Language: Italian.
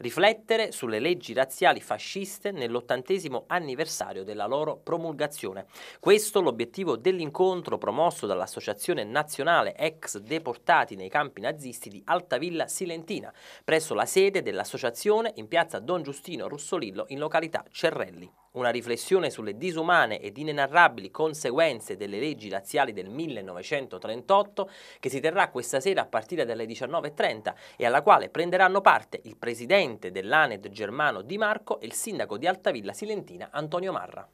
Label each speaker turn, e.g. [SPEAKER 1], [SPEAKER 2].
[SPEAKER 1] riflettere sulle leggi razziali fasciste nell'ottantesimo anniversario della loro promulgazione. Questo l'obiettivo dell'incontro promosso dall'Associazione Nazionale Ex Deportati nei campi nazisti di Altavilla Silentina, presso la sede dell'associazione in piazza Don Giustino Russolillo in località Cerrelli una riflessione sulle disumane ed inenarrabili conseguenze delle leggi razziali del 1938 che si terrà questa sera a partire dalle 19.30 e alla quale prenderanno parte il presidente dell'ANED Germano Di Marco e il sindaco di Altavilla Silentina Antonio Marra.